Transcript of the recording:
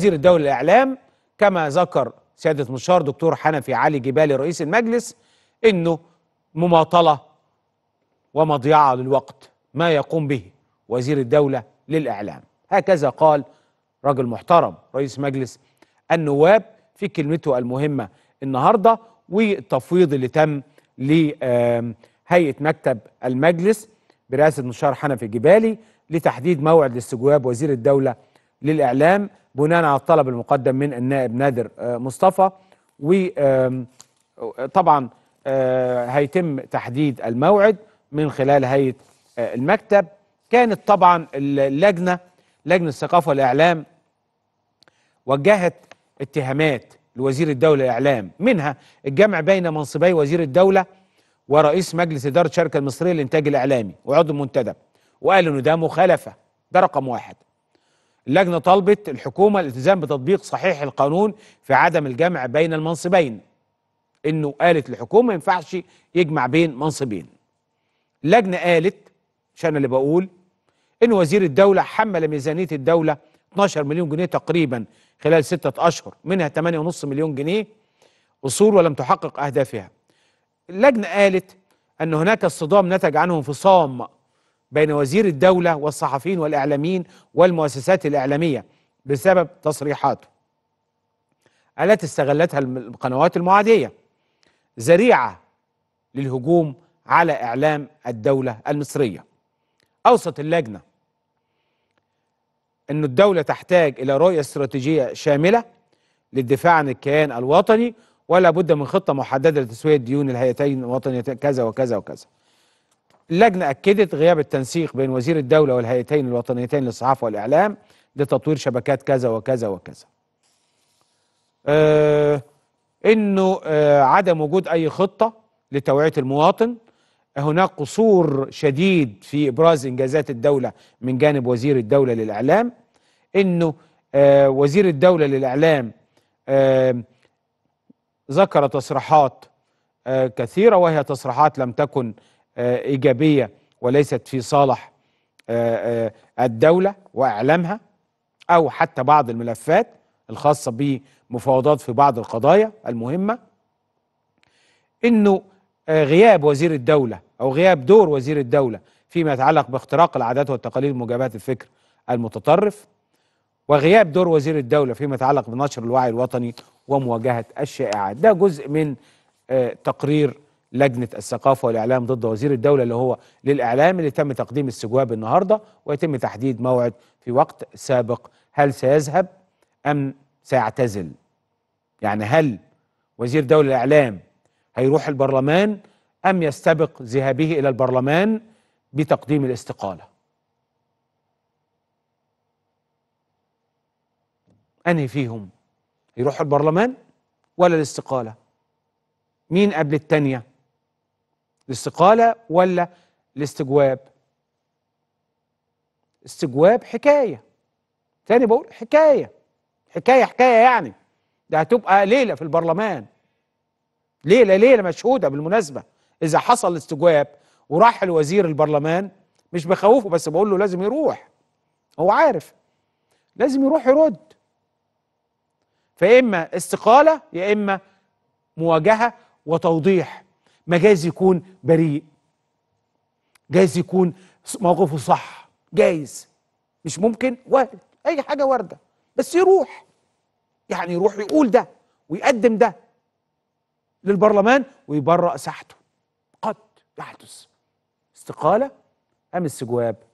وزير الدولة الإعلام كما ذكر سيادة مشار دكتور حنفي علي جبالي رئيس المجلس أنه مماطلة ومضيعة للوقت ما يقوم به وزير الدولة للإعلام هكذا قال رجل محترم رئيس مجلس النواب في كلمته المهمة النهاردة والتفويض اللي تم لهيئة مكتب المجلس برئاسة مشار حنفي جبالي لتحديد موعد لاستجواب وزير الدولة للإعلام بناء على الطلب المقدم من النائب نادر آه، مصطفى وطبعا آه، هيتم تحديد الموعد من خلال هيئه آه، المكتب كانت طبعا اللجنه لجنه الثقافه والاعلام وجهت اتهامات لوزير الدوله الاعلام منها الجمع بين منصبي وزير الدوله ورئيس مجلس اداره الشركه المصريه للانتاج الاعلامي وعضو منتدب وقال انه ده مخالفه ده رقم واحد اللجنة طالبت الحكومة الالتزام بتطبيق صحيح القانون في عدم الجمع بين المنصبين انه قالت الحكومة ما ينفعش يجمع بين منصبين اللجنة قالت مش انا اللي بقول ان وزير الدولة حمل ميزانية الدولة 12 مليون جنيه تقريبا خلال ستة اشهر منها 8.5 مليون جنيه اصول ولم تحقق اهدافها اللجنة قالت ان هناك اصطدام نتج عنه انفصام بين وزير الدولة والصحفيين والإعلاميين والمؤسسات الإعلامية بسبب تصريحاته التي استغلتها القنوات المعادية ذريعة للهجوم على إعلام الدولة المصرية أوصت اللجنة أن الدولة تحتاج إلى رؤية استراتيجية شاملة للدفاع عن الكيان الوطني ولا بد من خطة محددة لتسوية ديون الهيئتين الوطنيتين كذا وكذا وكذا اللجنة أكدت غياب التنسيق بين وزير الدولة والهيئتين الوطنيتين للصحافة والإعلام لتطوير شبكات كذا وكذا وكذا آه انه آه عدم وجود اي خطه لتوعيه المواطن هناك قصور شديد في ابراز انجازات الدوله من جانب وزير الدوله للاعلام انه آه وزير الدوله للاعلام آه، ذكر تصريحات آه، كثيره وهي تصريحات لم تكن آه، ايجابيه وليست في صالح آه، آه، الدوله واعلامها او حتى بعض الملفات الخاصه بمفاوضات في بعض القضايا المهمه انه غياب وزير الدوله او غياب دور وزير الدوله فيما يتعلق باختراق العادات والتقاليد ومجابهه الفكر المتطرف وغياب دور وزير الدوله فيما يتعلق بنشر الوعي الوطني ومواجهه الشائعات ده جزء من تقرير لجنه الثقافه والاعلام ضد وزير الدوله اللي هو للاعلام اللي تم تقديم استجواب النهارده ويتم تحديد موعد في وقت سابق هل سيذهب ام سيعتزل يعني هل وزير دوله الاعلام هيروح البرلمان ام يستبق ذهابه الى البرلمان بتقديم الاستقاله انهي فيهم يروح البرلمان ولا الاستقاله مين قبل التانيه الاستقالة ولا الاستجواب استجواب حكاية تاني بقول حكاية حكاية حكاية يعني ده هتبقى ليلة في البرلمان ليلة ليلة مشهودة بالمناسبة إذا حصل الاستجواب وراح الوزير البرلمان مش بخوفه بس بقول له لازم يروح هو عارف لازم يروح يرد فإما استقالة يا إما مواجهة وتوضيح ما جايز يكون بريء جايز يكون موقفه صح جايز مش ممكن وارد اي حاجه وارده بس يروح يعني يروح يقول ده ويقدم ده للبرلمان ويبرأ ساحته قد يحدث استقاله ام استجواب